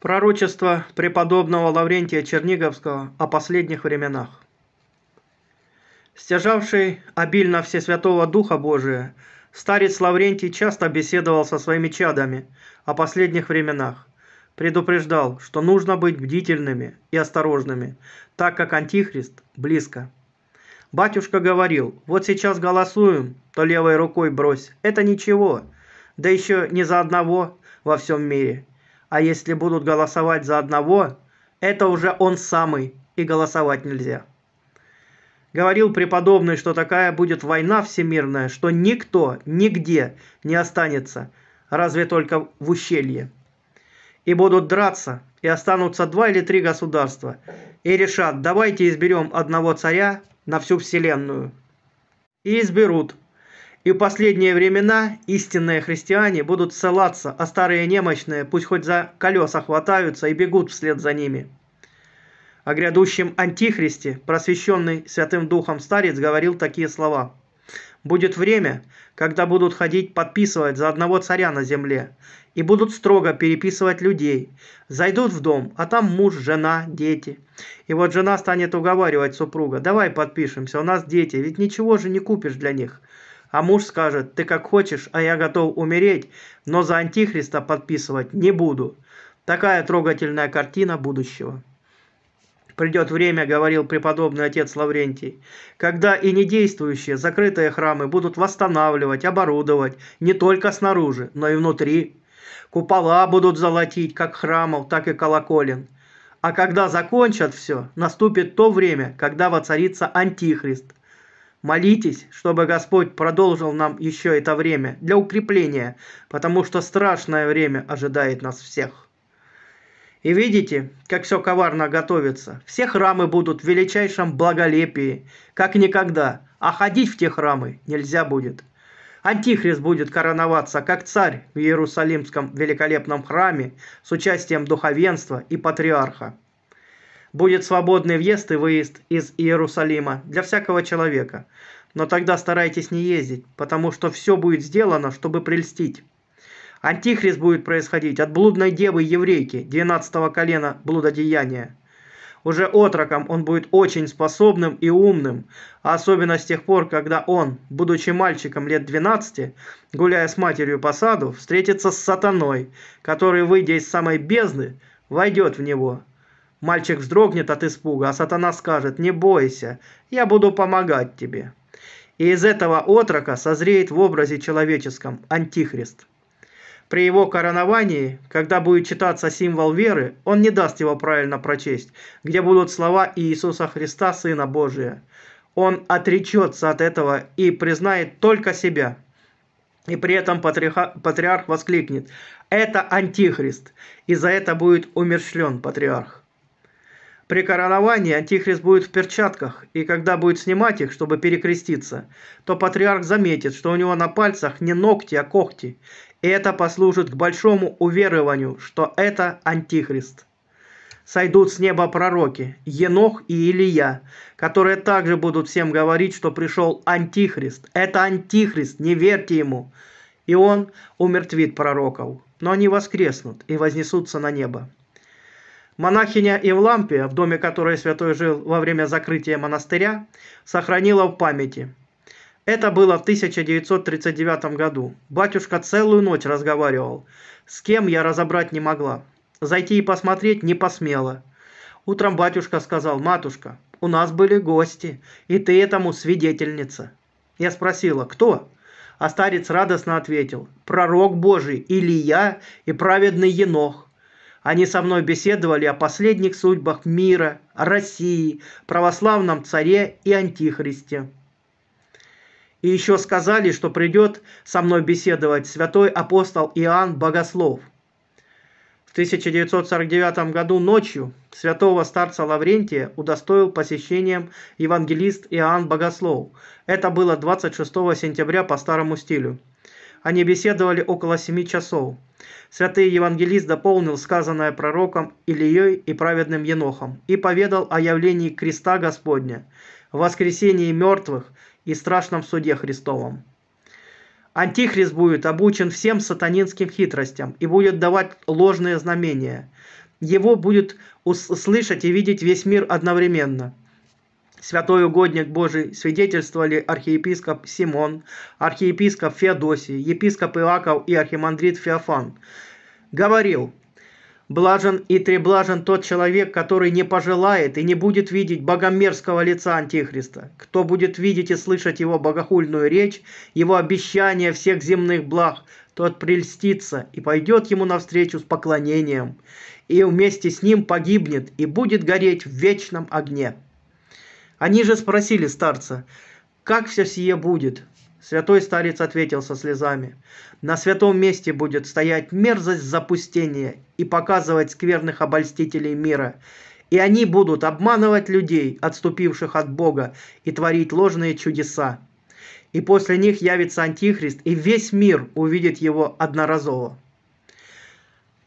Пророчество преподобного Лаврентия Черниговского о последних временах. Стяжавший обильно все святого Духа Божия, старец Лаврентий часто беседовал со своими чадами о последних временах, предупреждал, что нужно быть бдительными и осторожными, так как Антихрист близко. Батюшка говорил, вот сейчас голосуем, то левой рукой брось, это ничего, да еще не за одного во всем мире – а если будут голосовать за одного, это уже он самый, и голосовать нельзя. Говорил преподобный, что такая будет война всемирная, что никто нигде не останется, разве только в ущелье. И будут драться, и останутся два или три государства, и решат, давайте изберем одного царя на всю вселенную. И изберут, и в последние времена истинные христиане будут ссылаться, а старые немощные пусть хоть за колеса хватаются и бегут вслед за ними. О грядущем антихристе, просвещенный Святым Духом старец, говорил такие слова. «Будет время, когда будут ходить подписывать за одного царя на земле, и будут строго переписывать людей. Зайдут в дом, а там муж, жена, дети. И вот жена станет уговаривать супруга, давай подпишемся, у нас дети, ведь ничего же не купишь для них. А муж скажет, ты как хочешь, а я готов умереть, но за антихриста подписывать не буду. Такая трогательная картина будущего. Придет время, говорил преподобный отец Лаврентий, когда и недействующие закрытые храмы будут восстанавливать, оборудовать не только снаружи, но и внутри. Купола будут золотить как храмов, так и колоколен – а когда закончат все, наступит то время, когда воцарится Антихрист, Молитесь, чтобы Господь продолжил нам еще это время для укрепления, потому что страшное время ожидает нас всех. И видите, как все коварно готовится. Все храмы будут в величайшем благолепии, как никогда. А ходить в те храмы нельзя будет. Антихрист будет короноваться как царь в Иерусалимском великолепном храме с участием духовенства и патриарха. Будет свободный въезд и выезд из Иерусалима для всякого человека. Но тогда старайтесь не ездить, потому что все будет сделано, чтобы прельстить. Антихрист будет происходить от блудной девы еврейки, 12-го колена блудодеяния. Уже отроком он будет очень способным и умным, а особенно с тех пор, когда он, будучи мальчиком лет 12, гуляя с матерью по саду, встретится с сатаной, который, выйдя из самой бездны, войдет в него. Мальчик вздрогнет от испуга, а сатана скажет «Не бойся, я буду помогать тебе». И из этого отрока созреет в образе человеческом антихрист. При его короновании, когда будет читаться символ веры, он не даст его правильно прочесть, где будут слова Иисуса Христа, Сына Божия. Он отречется от этого и признает только себя. И при этом патриарх, воскликнет, это антихрист, и за это будет умершлен патриарх. При короновании антихрист будет в перчатках, и когда будет снимать их, чтобы перекреститься, то патриарх заметит, что у него на пальцах не ногти, а когти. И это послужит к большому уверованию, что это антихрист. Сойдут с неба пророки, Енох и Илия, которые также будут всем говорить, что пришел антихрист. Это антихрист, не верьте ему. И он умертвит пророков, но они воскреснут и вознесутся на небо. Монахиня Евлампия, в доме которой святой жил во время закрытия монастыря, сохранила в памяти. Это было в 1939 году. Батюшка целую ночь разговаривал. С кем я разобрать не могла. Зайти и посмотреть не посмела. Утром батюшка сказал, матушка, у нас были гости, и ты этому свидетельница. Я спросила, кто? А старец радостно ответил, пророк Божий Илья и праведный Енох. Они со мной беседовали о последних судьбах мира, России, православном царе и антихристе. И еще сказали, что придет со мной беседовать святой апостол Иоанн Богослов. В 1949 году ночью святого старца Лаврентия удостоил посещением евангелист Иоанн Богослов. Это было 26 сентября по старому стилю. Они беседовали около 7 часов. Святый евангелист дополнил сказанное пророком Ильей и праведным Енохом и поведал о явлении креста Господня, воскресении мертвых и страшном суде Христовом. Антихрист будет обучен всем сатанинским хитростям и будет давать ложные знамения. Его будет услышать и видеть весь мир одновременно – святой угодник Божий, свидетельствовали архиепископ Симон, архиепископ Феодосий, епископ Иаков и архимандрит Феофан. Говорил, Блажен и треблажен тот человек, который не пожелает и не будет видеть богомерзкого лица Антихриста. Кто будет видеть и слышать его богохульную речь, его обещание всех земных благ, тот прельстится и пойдет ему навстречу с поклонением, и вместе с ним погибнет и будет гореть в вечном огне. Они же спросили старца, как все сие будет? Святой старец ответил со слезами. На святом месте будет стоять мерзость запустения и показывать скверных обольстителей мира. И они будут обманывать людей, отступивших от Бога, и творить ложные чудеса. И после них явится Антихрист, и весь мир увидит его одноразово.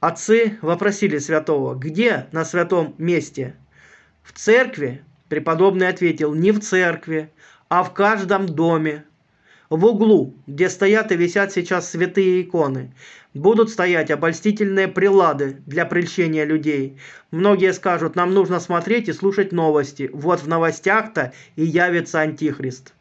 Отцы вопросили святого, где на святом месте? В церкви Преподобный ответил, не в церкви, а в каждом доме, в углу, где стоят и висят сейчас святые иконы, будут стоять обольстительные прилады для прельщения людей. Многие скажут, нам нужно смотреть и слушать новости. Вот в новостях-то и явится Антихрист.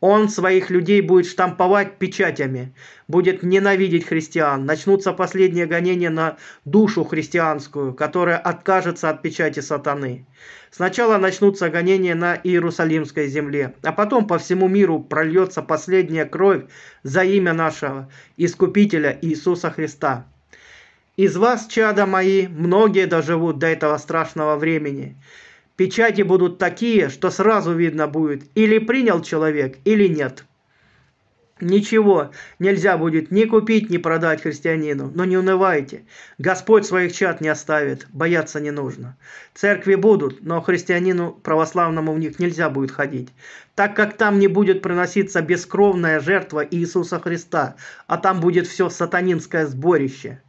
Он своих людей будет штамповать печатями, будет ненавидеть христиан. Начнутся последние гонения на душу христианскую, которая откажется от печати сатаны. Сначала начнутся гонения на Иерусалимской земле, а потом по всему миру прольется последняя кровь за имя нашего Искупителя Иисуса Христа. Из вас, чада мои, многие доживут до этого страшного времени печати будут такие, что сразу видно будет, или принял человек, или нет. Ничего нельзя будет ни купить, ни продать христианину, но не унывайте. Господь своих чад не оставит, бояться не нужно. Церкви будут, но христианину православному в них нельзя будет ходить, так как там не будет приноситься бескровная жертва Иисуса Христа, а там будет все сатанинское сборище.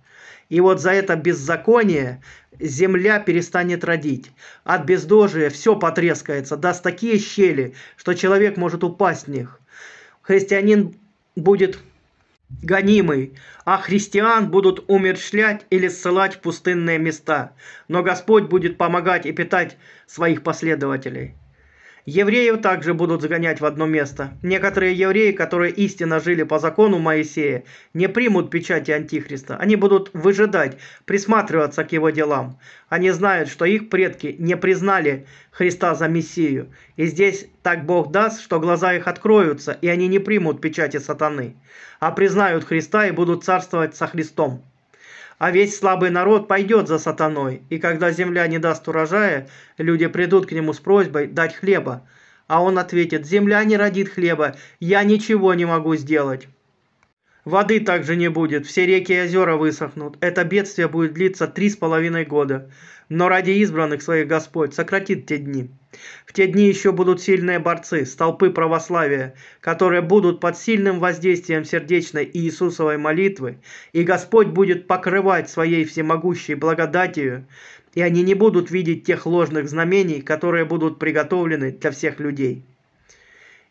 И вот за это беззаконие земля перестанет родить. От бездожия все потрескается, даст такие щели, что человек может упасть в них. Христианин будет гонимый, а христиан будут умершлять или ссылать в пустынные места. Но Господь будет помогать и питать своих последователей. Евреев также будут загонять в одно место. Некоторые евреи, которые истинно жили по закону Моисея, не примут печати Антихриста. Они будут выжидать, присматриваться к его делам. Они знают, что их предки не признали Христа за Мессию. И здесь так Бог даст, что глаза их откроются, и они не примут печати сатаны, а признают Христа и будут царствовать со Христом а весь слабый народ пойдет за сатаной, и когда земля не даст урожая, люди придут к нему с просьбой дать хлеба. А он ответит, земля не родит хлеба, я ничего не могу сделать. Воды также не будет, все реки и озера высохнут. Это бедствие будет длиться три с половиной года. Но ради избранных своих Господь сократит те дни. В те дни еще будут сильные борцы, столпы православия, которые будут под сильным воздействием сердечной Иисусовой молитвы, и Господь будет покрывать своей всемогущей благодатью, и они не будут видеть тех ложных знамений, которые будут приготовлены для всех людей.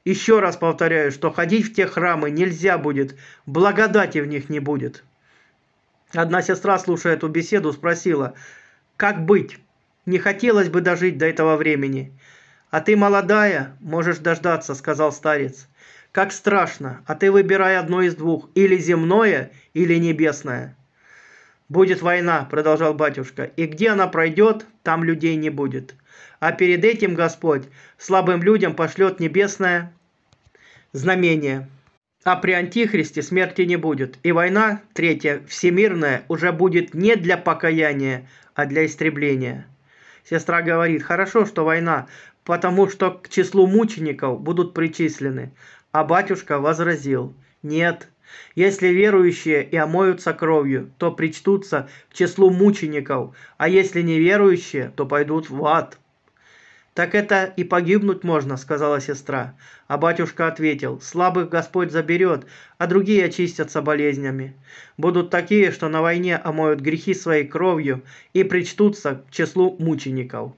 Еще раз повторяю, что ходить в те храмы нельзя будет, благодати в них не будет. Одна сестра, слушая эту беседу, спросила, как быть? Не хотелось бы дожить до этого времени. А ты молодая, можешь дождаться, сказал старец. Как страшно, а ты выбирай одно из двух, или земное, или небесное. Будет война, продолжал батюшка, и где она пройдет, там людей не будет. А перед этим Господь слабым людям пошлет небесное знамение. А при Антихристе смерти не будет. И война, третья, всемирная, уже будет не для покаяния, а для истребления. Сестра говорит, хорошо, что война, потому что к числу мучеников будут причислены. А батюшка возразил, нет, если верующие и омоются кровью, то причтутся к числу мучеников, а если неверующие, то пойдут в ад. «Так это и погибнуть можно», — сказала сестра. А батюшка ответил, «Слабых Господь заберет, а другие очистятся болезнями. Будут такие, что на войне омоют грехи своей кровью и причтутся к числу мучеников.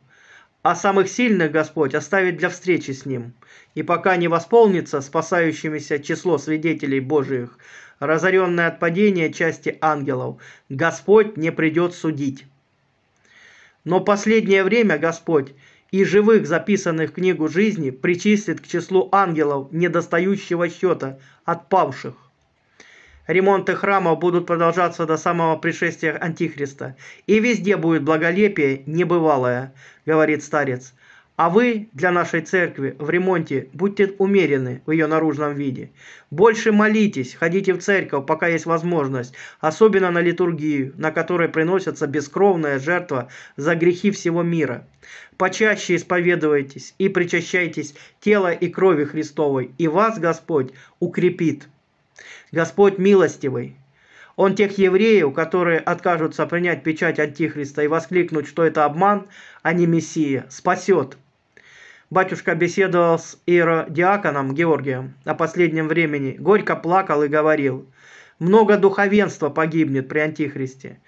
А самых сильных Господь оставит для встречи с Ним. И пока не восполнится спасающимися число свидетелей Божиих, разоренное от падения части ангелов, Господь не придет судить». Но последнее время Господь и живых, записанных в книгу жизни, причислит к числу ангелов недостающего счета от павших. Ремонты храмов будут продолжаться до самого пришествия Антихриста, и везде будет благолепие небывалое, говорит старец – а вы для нашей церкви в ремонте будьте умерены в ее наружном виде. Больше молитесь, ходите в церковь, пока есть возможность, особенно на литургию, на которой приносится бескровная жертва за грехи всего мира. Почаще исповедуйтесь и причащайтесь тела и крови Христовой, и вас Господь укрепит. Господь милостивый, он тех евреев, которые откажутся принять печать Антихриста и воскликнуть, что это обман, а не Мессия, спасет – Батюшка беседовал с иеродиаконом Георгием о последнем времени, горько плакал и говорил, «Много духовенства погибнет при Антихристе».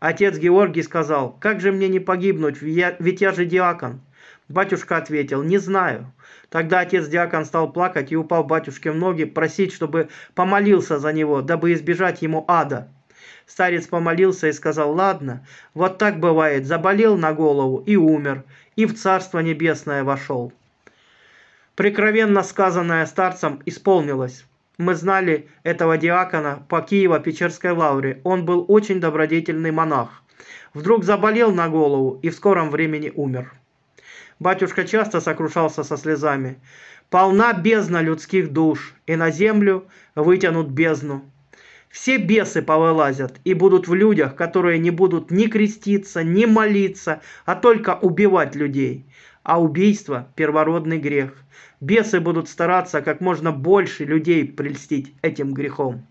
Отец Георгий сказал, «Как же мне не погибнуть, ведь я же диакон». Батюшка ответил, «Не знаю». Тогда отец диакон стал плакать и упал батюшке в ноги, просить, чтобы помолился за него, дабы избежать ему ада. Старец помолился и сказал, «Ладно, вот так бывает, заболел на голову и умер, и в Царство Небесное вошел». Прикровенно сказанное старцем исполнилось. Мы знали этого диакона по Киево-Печерской лавре. Он был очень добродетельный монах. Вдруг заболел на голову и в скором времени умер. Батюшка часто сокрушался со слезами. «Полна бездна людских душ, и на землю вытянут бездну все бесы повылазят и будут в людях, которые не будут ни креститься, ни молиться, а только убивать людей. А убийство – первородный грех. Бесы будут стараться как можно больше людей прельстить этим грехом.